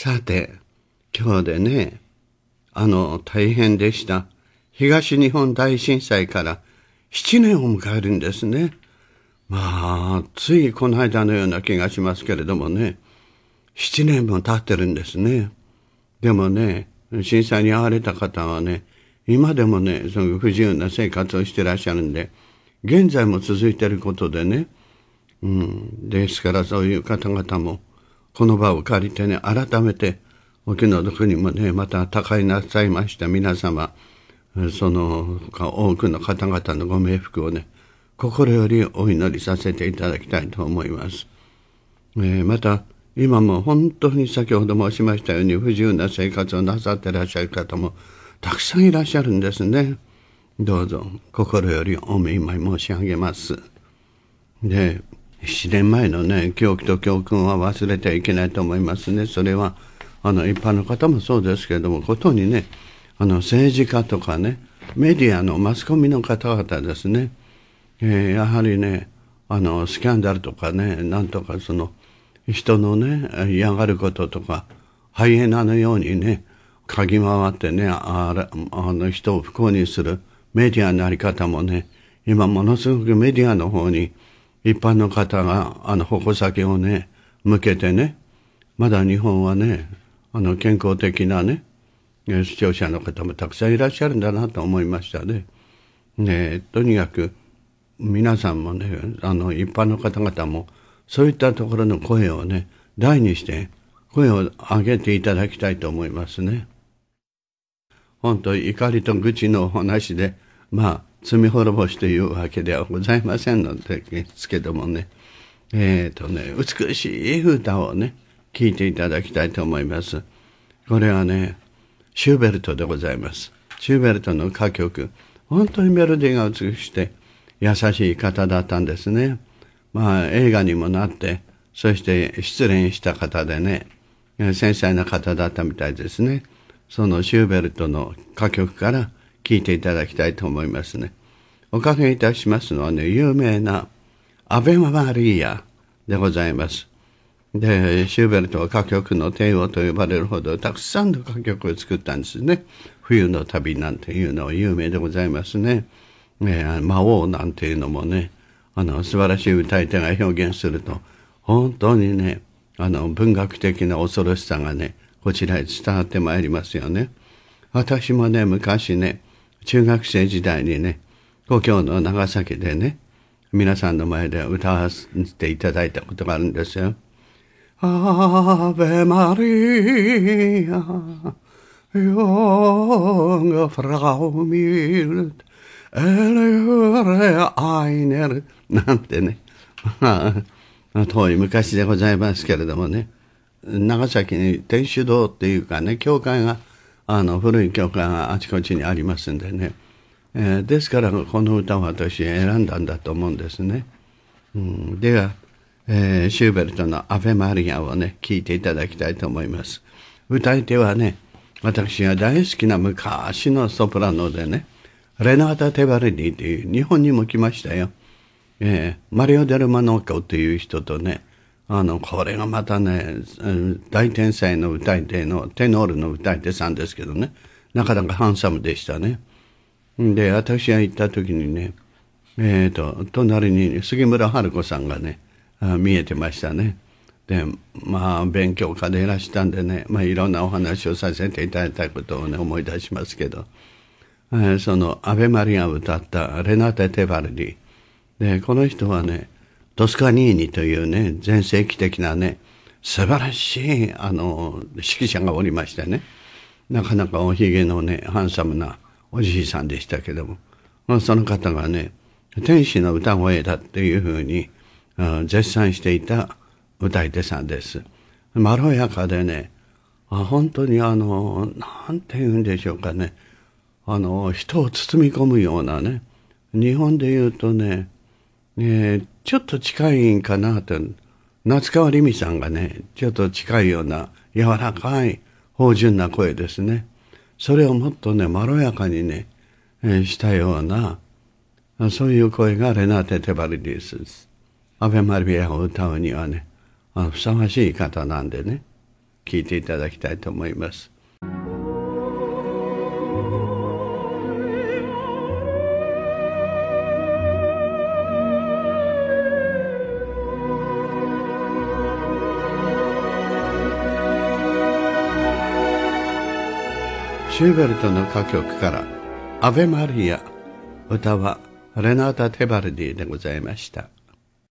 さて、今日でね、あの、大変でした。東日本大震災から7年を迎えるんですね。まあ、ついこの間のような気がしますけれどもね、7年も経ってるんですね。でもね、震災に遭われた方はね、今でもね、その不自由な生活をしてらっしゃるんで、現在も続いてることでね、うん、ですからそういう方々もこの場を借りてね、改めて、お気の毒にもね、また他界なさいました皆様、その多くの方々のご冥福をね、心よりお祈りさせていただきたいと思います。えー、また、今も本当に先ほど申しましたように不自由な生活をなさってらっしゃる方もたくさんいらっしゃるんですね。どうぞ心よりお見舞い申し上げます。で、7年前のね狂気と教訓は忘れてはいけないと思いますねそれはあの一般の方もそうですけれどもことにねあの政治家とかねメディアのマスコミの方々ですね、えー、やはりねあのスキャンダルとかねなんとかその人のね嫌がることとかハイエナのようにね嗅ぎ回ってねああの人を不幸にするメディアのあり方もね今ものすごくメディアの方に一般の方が、あの、矛先をね、向けてね、まだ日本はね、あの、健康的なね、視聴者の方もたくさんいらっしゃるんだなと思いましたね。ねとにかく、皆さんもね、あの、一般の方々も、そういったところの声をね、大にして声を上げていただきたいと思いますね。本当怒りと愚痴のお話で、まあ、罪滅ぼしというわけではございませんのですけどもね、えっ、ー、とね、美しい歌をね、聴いていただきたいと思います。これはね、シューベルトでございます。シューベルトの歌曲、本当にメロディーが美しくて、優しい方だったんですね。まあ、映画にもなって、そして失恋した方でね、繊細な方だったみたいですね。そのシューベルトの歌曲から、聞いていただきたいと思いますね。おかけいたしますのはね、有名なアベマ・マリアでございます。で、シューベルトは歌曲の帝王と呼ばれるほどたくさんの歌曲を作ったんですね。冬の旅なんていうのは有名でございますね。ね魔王なんていうのもね、あの、素晴らしい歌い手が表現すると、本当にね、あの、文学的な恐ろしさがね、こちらへ伝わってまいりますよね。私もね、昔ね、中学生時代にね、故郷の長崎でね、皆さんの前で歌わせていただいたことがあるんですよ。アベマリア、ヨーグフラウミル、エルレアイネル、なんてね、まあ、遠い昔でございますけれどもね、長崎に天主堂っていうかね、教会があの古い曲があちこちにありますんでね、えー、ですからこの歌を私選んだんだと思うんですね。うん、では、えー、シューベルトの「アフェマリア」をね聴いていただきたいと思います。歌い手はね私が大好きな昔のソプラノでねレナータ・テバレディという日本にも来ましたよ。えー、マリオ・デル・マノーコという人とねあの、これがまたね、大天才の歌い手の、テノールの歌い手さんですけどね、なかなかハンサムでしたね。で、私が行った時にね、えっ、ー、と、隣に杉村春子さんがね、見えてましたね。で、まあ、勉強家でいらしたんでね、まあ、いろんなお話をさせていただいたことをね、思い出しますけど、えー、その、アベマリアを歌ったレナテ・テバルディ。で、この人はね、トスカニーニというね、全盛期的なね、素晴らしい、あの、指揮者がおりましてね、なかなかおひげのね、ハンサムなおじいさんでしたけども、まあ、その方がね、天使の歌声だっていうふうに、ん、絶賛していた歌い手さんです。まろやかでね、あ本当にあの、なんて言うんでしょうかね、あの、人を包み込むようなね、日本で言うとね、ちょっと近いんかなと夏川りみさんがねちょっと近いような柔らかい芳醇な声ですねそれをもっとねまろやかにね、えしたようなそういう声がレナーテ・テバリディスです。アベマリアを歌うにはね、ふさわしい方なんでね、聴いていただきたいと思います。シューベルトの歌曲から「アベマリア」歌はレナータ・テバルディでございました。